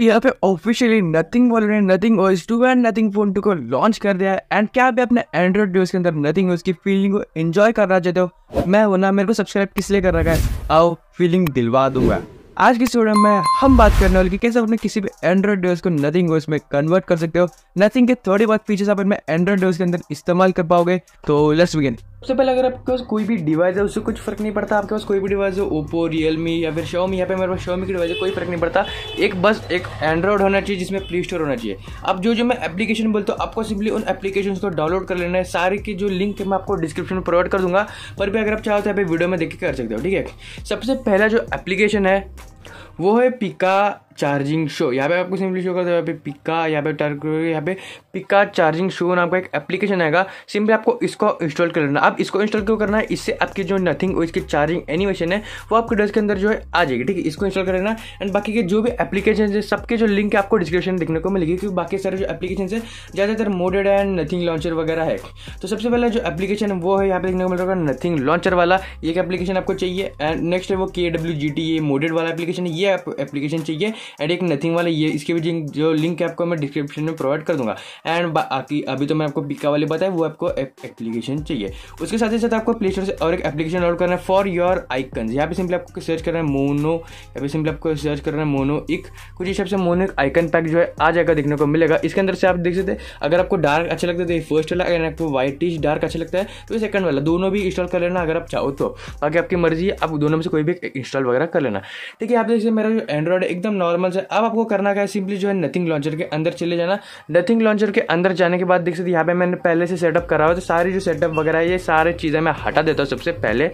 यहाँ पे officially nothing बोल रहे हैं nothing OS two and nothing phone two को लॉन्च कर दिया है एंड क्या भी अपने एंड्रॉइड डिवाइस के अंदर नथिंग ओएस की फीलिंग को एंजॉय कर रहा चाहते हो मैं ना मेरे को सब्सक्राइब किस लिए कर रखा है आओ फीलिंग दिलवा दूंगा आज की स्टोरी में हम बात करने वाले कि कैसे अपने किसी भी एंड्रॉइड डिवाइस को नथिंग ओएस में कन्वर्ट कर सकते हो नथिंग के थोड़ी बहुत फीचर्स आप अपने एंड्रॉइड डिवाइस के अंदर इस्तेमाल कर पाओगे तो लेट्स बिगिन सबसे पहले अगर आपके पास कोई भी डिवाइस है उससे कुछ फर्क नहीं पड़ता आपके पास कोई भी डिवाइस हो ओप्पो रियलमी या फिर शोमी यहाँ पे मेरे पास शोमी की डिवाइस है कोई फर्क नहीं पड़ता एक बस एक एंड्रॉयड होना चाहिए जिसमें प्ले स्टोर होना चाहिए अब जो जो मैं एप्लीकेशन बोलता हूँ आपको सिंपली उन एप्लीकेशन को डाउनलोड कर लेना है सारे की जो लिंक है मैं आपको डिस्क्रिप्शन में प्रोवाइड कर दूंगा पर भी अगर आप चाहो तो यहाँ वीडियो में देख के कर सकते हो ठीक है सबसे पहला जो एप्लीकेशन है वो है पिका चार्जिंग शो यहाँ पे आपको सिंपली शो करते है यहाँ पे पिका यहाँ पे टर्क यहाँ पे पिका चार्जिंग शो नाम का एक एप्लीकेशन आएगा सिंपली आपको इसको इंस्टॉल कर लेना आप इसको इंस्टॉल क्यों करना है इससे आपकी जो नथिंग और इसकी चार्जिंग एनिमेशन है वो आपके डेस्क के अंदर जो है आ जाएगी ठीक है इसको इंस्टॉल कर लेना एंड बाकी के जो भी एप्लीकेशन है सबके जो लिंक आपको डिस्क्रिप्शन में देखने को मिलेगी क्योंकि बाकी सारे जो एप्लीकेशन है ज़्यादातर मोडेड एंड नथिंग लॉन्चर वगैरह है तो सबसे पहले जो एप्लीकेशन है वो है यहाँ पे देखने को मिल रहा है नथिंग लॉन्चर वाला एक एप्लीकेशन आपको चाहिए एंड नेक्स्ट है वो के डब्ल्यू जी टी ये मोडेड वाला एप्लीकेशन है ये एप्लीकेशन चाहिए एंड एक नथिंग वाला ये इसके भी जो लिंक है आपको मैं डिस्क्रिप्शन में प्रोवाइड कर दूंगा एंड बाकी अभी तो मैं आपको पिका वाले बताया वो आपको एप्लीकेशन चाहिए उसके साथ ही साथ आपको प्ले स्टोर से और एक एप्लीकेशन डाउनलोड करना है फॉर योर आइकन यहाँ पे सिंपली आपको सर्च करना है मोनो यहाँ पे सिंपली आपको सर्च करना है मोनो एक कुछ हिसाब से मोनो एक आइकन पैक जो है आ जाएगा देखने को मिलेगा इसके अंदर से आप देख सकते हैं अगर आपको डार्क अच्छा तो लगता है तो ये फर्स्ट वाला अगर आपको वाइटिश डार्क अच्छा लगता है तो सेकंड वाला दोनों भी इंस्टॉल कर लेना अगर आप चाहो तो बाकी आपकी मर्जी है आप दोनों में से कोई भी इंस्टॉल वगैरह कर लेना ठीक है आप देखिए मेरा जो एंड्रॉइड एकदम नॉर्मल नॉर्मल से अब आपको करना क्या है सिंपली जो है नथिंग लॉन्चर के अंदर चले जाना नथिंग लॉन्चर के अंदर जाने के बाद देख सकते यहाँ पे मैंने पहले से सेटअप करा हुआ तो सारी जो सेटअप वगैरह ये सारी चीज़ें मैं हटा देता हूँ सबसे पहले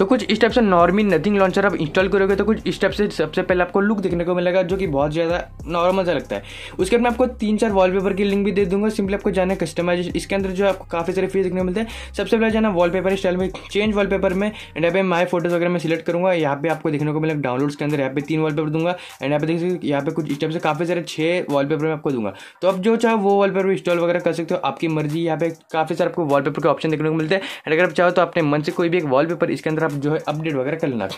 तो कुछ इस टाइप से नॉर्मी नथिंग लॉन्चर आप इंस्टॉल करोगे तो कुछ इस टाइप से सबसे पहले आपको लुक देखने को मिलेगा जो कि बहुत ज़्यादा नॉर्मल सा लगता है उसके बाद मैं आपको तीन चार वॉलपेपर की लिंक भी दे दूंगा सिंपली आपको जाना है कस्टमाइजेशन इसके अंदर जो आपको काफ़ी सारे फीस देखने मिलते हैं सबसे पहले जाना वॉलपेपर स्टाइल में चेंज वॉलपेपर में एंड यहाँ पे माई फोटोज वगैरह मैं सिलेक्ट करूँगा यहाँ पे आपको देखने को मिलेगा डाउनलोड्स के अंदर यहाँ पे तीन वॉलपेपर दूंगा एंड यहाँ पे देख सकते यहाँ पे कुछ इस टाइप से काफ़ी सारे छः वॉलपेपर मैं आपको दूंगा तो आप जो चाहो वो वॉलपेपर इंस्टॉल वगैरह कर सकते हो आपकी मर्जी यहाँ पे काफ़ी सारे आपको वॉलपेपर के ऑप्शन देखने को मिलते हैं एंड अगर आप चाहो तो अपने मन से कोई भी एक वॉलपेपर इसके अंदर आप जो है अपडेट वगैरह कर लेना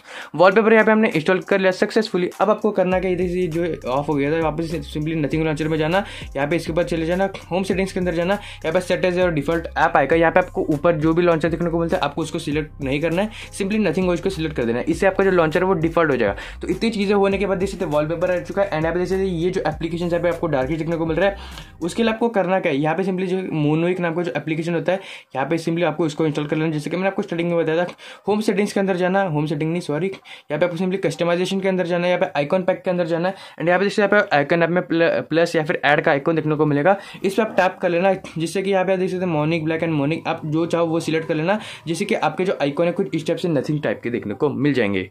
वॉल पेपर यहाँ पे हमने इंस्टॉल कर लिया सक्सेसफुली अब आपको करना क्या इधर जो ऑफ हो गया था वापस सिंपली नथिंग लॉन्चर में जाना यहाँ पे इसके बाद चले जाना होम सेटिंग्स के अंदर जाना यहाँ पे सेट एज और डिफॉल्ट ऐप आएगा यहाँ पे आपको ऊपर जो भी लॉन्चर देखने को मिलता है आपको उसको सिलेक्ट नहीं करना है सिंपली नथिंग को इसको सिलेक्ट कर देना है इससे आपका जो लॉन्चर है वो डिफॉल्ट हो जाएगा तो इतनी चीज़ें होने के बाद देख सकते पेपर आ चुका है एंड आप देख सकते ये जो एप्लीकेशन यहाँ पे आपको डार्क देखने को मिल रहा है उसके लिए आपको करना क्या है यहाँ पे सिंपली जो मोनोइक नाम का जो एप्लीकेशन होता है यहाँ पे सिंपली आपको इसको इंस्टॉल कर लेना जैसे कि मैंने आपको स्टार्टिंग में बताया था होम सेटिंग सेटिंग्स के अंदर जाना होम सेटिंग नहीं सॉरी यहाँ पे आपको सिंपली कस्टमाइजेशन के अंदर जाना है यहाँ पे आइकॉन पैक के अंदर जाना है एंड यहाँ पे जैसे यहाँ पे आइकन ऐप में प्लस या फिर ऐड का आइकॉन देखने को मिलेगा इस पर आप टैप कर लेना जिससे कि यहाँ पे देख सकते हैं मॉर्निंग ब्लैक एंड मॉर्निंग आप जो चाहो वो सिलेक्ट कर लेना जिससे कि आपके जो आइकॉन है कुछ इस टाइप से नथिंग टाइप के देखने को मिल जाएंगे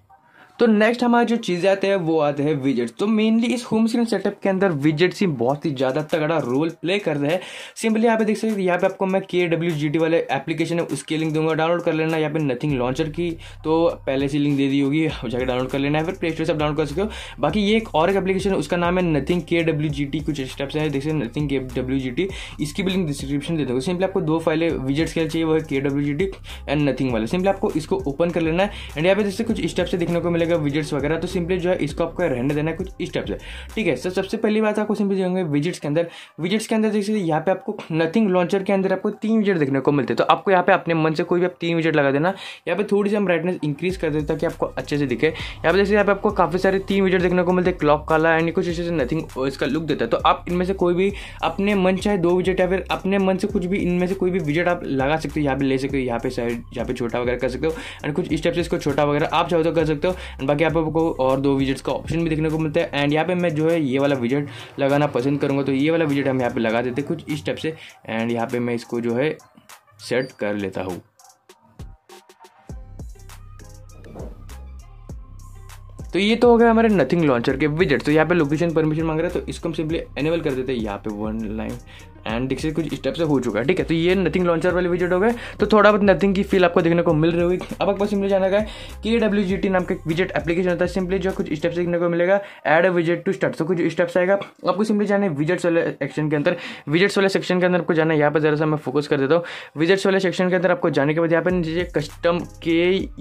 तो नेक्स्ट हमारे जो चीज़ें आते हैं वो आते हैं विजेट्स तो मेनली इस होम स्क्रीन सेटअप के अंदर विजेट्स ही बहुत ही ज़्यादा तगड़ा रोल प्ले कर रहे हैं सिंपली यहाँ पे देख सकते हैं यहाँ पे आपको मैं के डब्ल्यू जी टी वाले एप्लीकेशन है उसके लिंक दूंगा डाउनलोड कर लेना यहाँ पे नथिंग लॉन्चर की तो पहले से लिंक दे दी होगी जाकर डाउनलोड कर लेना है फिर प्ले स्टोर से आप डाउनलोड कर सकते हो बाकी ये एक और एक एप्लीकेशन है उसका नाम है nothing K W G T कुछ स्टेप्स है देख सकते nothing K W G T इसकी भी लिंक डिस्क्रिप्शन दे दूंगा सिंपली आपको दो फाइलें विजेट्स के लिए चाहिए वो है K W G T and nothing वाले सिंपली आपको इसको ओपन कर लेना है एंड यहाँ पे जैसे कुछ स्टेप्स देखने को मिलेगा जाएगा विजिट्स वगैरह तो सिंपली जो है इसको आपको रहने देना है कुछ इस टाइप से ठीक है सर सबसे पहली बात आपको सिंपली देखेंगे विजिट्स के अंदर विजिट्स के अंदर देखिए यहाँ पे आपको नथिंग लॉन्चर के अंदर आपको तीन विजिट देखने को मिलते तो आपको यहाँ पे अपने मन से कोई भी आप तीन विजिट लगा देना यहाँ पे थोड़ी सी हम ब्राइटनेस इंक्रीज कर देते ताकि आपको अच्छे से दिखे यहाँ पे जैसे यहाँ पे आपको काफी सारे तीन विजिट देखने को मिलते क्लॉक काला एंड कुछ ऐसे नथिंग इसका लुक देता है तो आप इनमें से कोई भी अपने मन चाहे दो विजिट या फिर अपने मन से कुछ भी इनमें से कोई भी विजिट आप लगा सकते हो यहाँ पे ले सकते हो यहाँ पे साइड यहाँ पे छोटा वगैरह कर सकते हो एंड कुछ इस टाइप से इसको छोटा वगैरह आप चाहो तो कर सकते हो बाकी यहाँ पे आपको और दो विजेट्स का ऑप्शन भी देखने को मिलता है एंड यहाँ पे मैं जो है ये वाला विजिट लगाना पसंद करूँगा तो ये वाला विजेट हम यहाँ पे लगा देते कुछ इस टाइप से एंड यहाँ पे मैं इसको जो है सेट कर लेता हूँ तो ये तो हो गया हमारे नथिंग लॉन्चर के विजिट तो यहाँ पे लोकेशन परमिशन मांग रहा है तो इसको हम सिंपली एनेबल कर देते हैं यहाँ पे वन लाइन एंड डिक्सी कुछ स्टेप से हो चुका है ठीक है तो ये नथिंग लॉन्चर वाले विजेट हो गए तो थोड़ा बहुत नथिंग की फील आपको देखने को मिल रही होगी अब आपको सिंपली जाना है के डब्ल्यू जी टी नाम का विजेट एप्लीकेशन होता है सिंपली जो कुछ स्टेप्स देखने को मिलेगा एड विजेट टू स्टार्ट तो कुछ स्टेप्स आएगा आपको सिंपली जाना है विजेट्स वाले सेक्शन के अंदर विजेट्स वाले सेक्शन के अंदर आपको जाना है यहाँ पर जरा सा मैं फोकस कर देता हूँ विजेट्स वाले सेक्शन के अंदर आपको जाने के बाद यहाँ पर नीचे custom K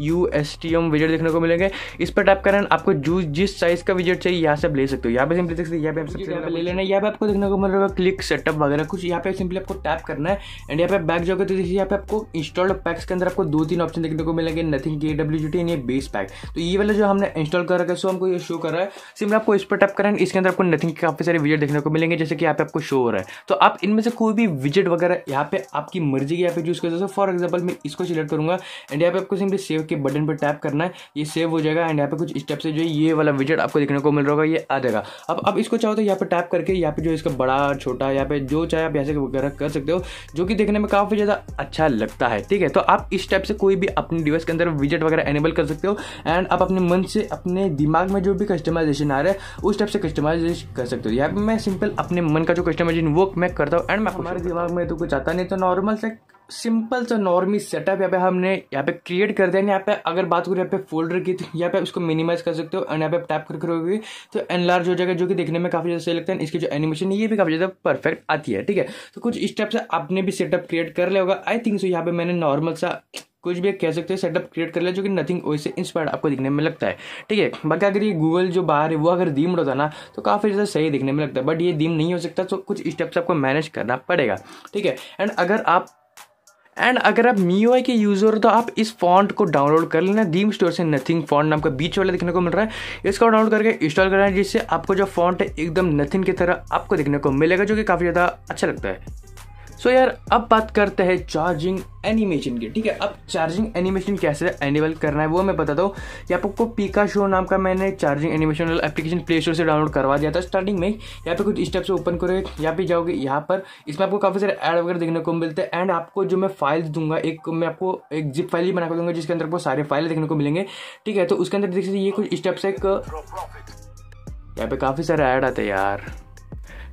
U S T M विजेट देखने को मिलेंगे इस पर टाइप करें आपको जो जिस साइज का विजेट चाहिए यहाँ से आप ले सकते हो यहाँ पर सिंपली देख सकते हैं यहाँ पर ले लेना यहाँ पे आपको देखने को मिल रहा क्लिक सेटअप वगैरह कुछ यहाँ पे सिंपली आपको टैप करना है एंड यहाँ पे बैक जाओगे तो देखिए यहाँ पे आपको इंस्टॉल्ड पैक्स के अंदर आपको दो तीन ऑप्शन देखने को मिलेंगे nothing K W G and ये बेस पैक तो ये वाला जो हमने इंस्टॉल कर रखा है सो हमको ये शो कर रहा है सिंपली आपको इस पर टैप करें इसके अंदर आपको नथिंग के काफ़ी सारे विजेट देखने को मिलेंगे जैसे कि यहाँ पे आपको शो हो रहा है तो आप इनमें से कोई भी विजेट वगैरह यहाँ पे आपकी मर्जी की यहाँ पे चूज़ कर सकते हो फॉर एग्जाम्पल मैं इसको सिलेक्ट करूंगा एंड यहाँ पे आपको सिंपली सेव के बटन पर टैप करना है ये सेव हो जाएगा एंड यहाँ पे कुछ स्टेप से जो है ये वाला विजेट आपको देखने को मिल रहा होगा ये आ जाएगा अब अब इसको चाहो तो यहाँ पे टैप करके यहाँ पे जो इसका बड़ा छोटा यहाँ पे जो चाहे चाहे आप यहाँ वगैरह कर सकते हो जो कि देखने में काफ़ी ज़्यादा अच्छा लगता है ठीक है तो आप इस टाइप से कोई भी अपने डिवाइस के अंदर विजिट वगैरह एनेबल कर सकते हो एंड आप अपने मन से अपने दिमाग में जो भी कस्टमाइजेशन आ रहा है उस टाइप से कस्टमाइजेशन कर सकते हो यहाँ पर मैं सिंपल अपने मन का जो कस्टमाइजेशन वो मैं करता हूँ एंड मैं हमारे दिमाग में तो कुछ आता नहीं तो नॉर्मल से सिंपल सा नॉर्मी सेटअप यहाँ पे हमने यहाँ पे क्रिएट कर दिया यहाँ पे अगर बात करें यहाँ पे फोल्डर की तो यहाँ पे उसको मिनिमाइज कर सकते हो एंड यहाँ पे टैप कर करोगे तो एनलार्ज हो जाएगा जो कि देखने में काफ़ी ज़्यादा सही लगता है इसकी जो एनिमेशन है ये भी काफ़ी ज़्यादा परफेक्ट आती है ठीक है तो कुछ इस टाइप से आपने भी सेटअप क्रिएट कर लिया होगा आई थिंक सो यहाँ पे मैंने नॉर्मल सा कुछ भी कह सकते हैं सेटअप क्रिएट कर लिया जो कि नथिंग वैसे से इंस्पायर्ड आपको दिखने में लगता है ठीक है बाकी अगर ये गूगल जो बाहर है वो अगर डीम्ड होता ना तो काफ़ी ज़्यादा सही दिखने में लगता है बट ये डीम नहीं हो सकता तो कुछ स्टेप्स आपको मैनेज करना पड़ेगा ठीक है एंड अगर आप एंड अगर आप मीओ के यूज़र हो तो आप इस फॉन्ट को डाउनलोड कर लेना डीम स्टोर से नथिंग फॉन्ट नाम का बीच वाला देखने को मिल रहा है इसको डाउनलोड करके इंस्टॉल करना है जिससे आपको जो फॉन्ट है एकदम नथिंग की तरह आपको देखने को मिलेगा जो कि काफ़ी ज़्यादा अच्छा लगता है सो so यार अब बात करते हैं चार्जिंग एनिमेशन की ठीक है अब चार्जिंग एनिमेशन कैसे एनेबल करना है वो मैं बताता हूँ यहाँ पे आपको पीका शो नाम का मैंने charging animation application play store से डाउनलोड करवा दिया था स्टार्टिंग में यहाँ पे कुछ स्टेप्स ओपन करोगे यहाँ पे जाओगे यहाँ पर इसमें आपको काफ़ी सारे ऐड वगैरह देखने को मिलते हैं एंड आपको जो मैं फाइल्स दूंगा एक मैं आपको एक जिप फाइल ही बना कर दूंगा जिसके अंदर आपको सारे फाइल देखने को मिलेंगे ठीक है तो उसके अंदर देख सकते ये कुछ स्टेप्स एक यहाँ पे काफ़ी सारे ऐड आते हैं यार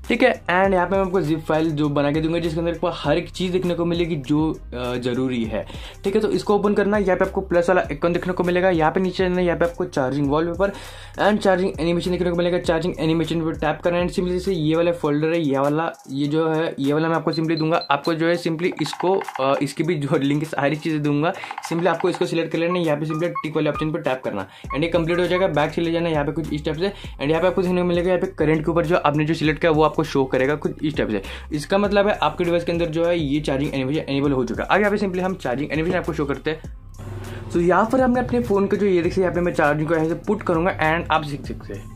ठीक है एंड यहाँ पे मैं आपको जिप फाइल जो बना के दूंगा जिसके अंदर आपको हर एक चीज़ देखने को मिलेगी जो जरूरी है ठीक है तो इसको ओपन करना यहाँ पे आपको प्लस वाला आइकन देखने को मिलेगा यहाँ पे नीचे यहाँ पे आपको charging wallpaper and charging animation देखने को मिलेगा चार्जिंग एनिमेशन पर टैप करना एंड सिंपली से ये वाला फोल्डर है ये वाला ये जो है ये वाला मैं आपको सिंपली दूंगा आपको जो है सिंपली इसको इसकी भी जो लिंक सारी चीज़ें दूंगा सिंपली आपको इसको सिलेक्ट कर लेना यहाँ पे सिंपली टिक वाले ऑप्शन पर टैप करना एंड ये कंप्लीट हो जाएगा बैक चले जाना यहाँ पे कुछ इस टाइप से एंड यहाँ पे आपको देखने को मिलेगा यहाँ पे करंट के ऊपर जो आपने जो सिलेक्ट किया वो आप आपको शो करेगा कुछ इस टाइप से इसका मतलब है आपके डिवाइस के अंदर जो है ये चार्जिंग एनिमेशन एनेबल हो चुका है अब यहाँ पे सिंपली हम चार्जिंग एनिमेशन आपको शो करते हैं तो यहाँ पर हमने अपने फ़ोन का जो ये देखिए यहाँ पे मैं चार्जिंग को ऐसे पुट करूंगा एंड आप सीख सकते हैं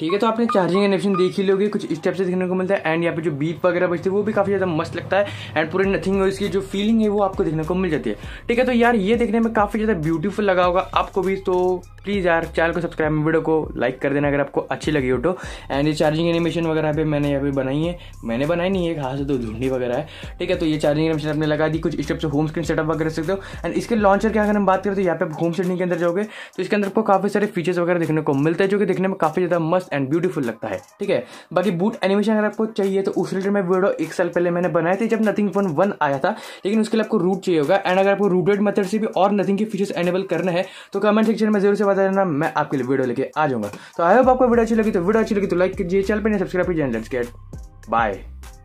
ठीक है तो आपने चार्जिंग एनिमेशन देख ही लोगे कुछ स्टेप से देखने को मिलता है एंड यहाँ पे जो बीप वगैरह बजती है वो भी काफी ज्यादा मस्त लगता है एंड पूरे नथिंग और इसकी जो फीलिंग है वो आपको देखने को मिल जाती है ठीक है तो यार ये देखने में काफी ज्यादा ब्यूटीफुल लगा होगा आपको भी तो प्लीज़ यार चैनल को सब्सक्राइब वीडियो को लाइक कर देना अगर आपको अच्छी लगी हो तो एंड ये चार्जिंग एनिमेशन वगैरह पे मैंने अभी बनाई है मैंने बनाई नहीं है खास तो ढूंढी वगैरह है ठीक है तो ये चार्जिंग एनिमेशन आपने लगा दी कुछ स्टेप से होम स्क्रीन सेटअप वगैरह सकते हो एंड इसके लॉन्चर की अगर हम बात करें तो यहाँ पे आप होम सेटिंग के अंदर जाओगे तो इसके अंदर आपको काफ़ी सारे फीचर्स वगैरह देखने को मिलते हैं जो कि देखने में काफ़ी ज़्यादा मस्त एंड ब्यूटीफुल लगता है ठीक है बाकी बूट एनिमेशन अगर आपको चाहिए तो उस रिलेटेड में वीडियो एक साल पहले मैंने बनाया थे जब नथिंग फोन वन आया था लेकिन उसके लिए आपको रूट चाहिए होगा एंड अगर आपको रूटेड मेथड से भी और नथिंग के फीचर्स एनेबल करना है तो कमेंट सेक्शन में जरूर से बता देना मैं आपके लिए वीडियो लेके आ जाऊंगा तो आई होप आपको वीडियो अच्छी लगी तो वीडियो अच्छी लगी तो लाइक कीजिए चैनल पर सब्सक्राइब कीजिए लेट्स गेट बाय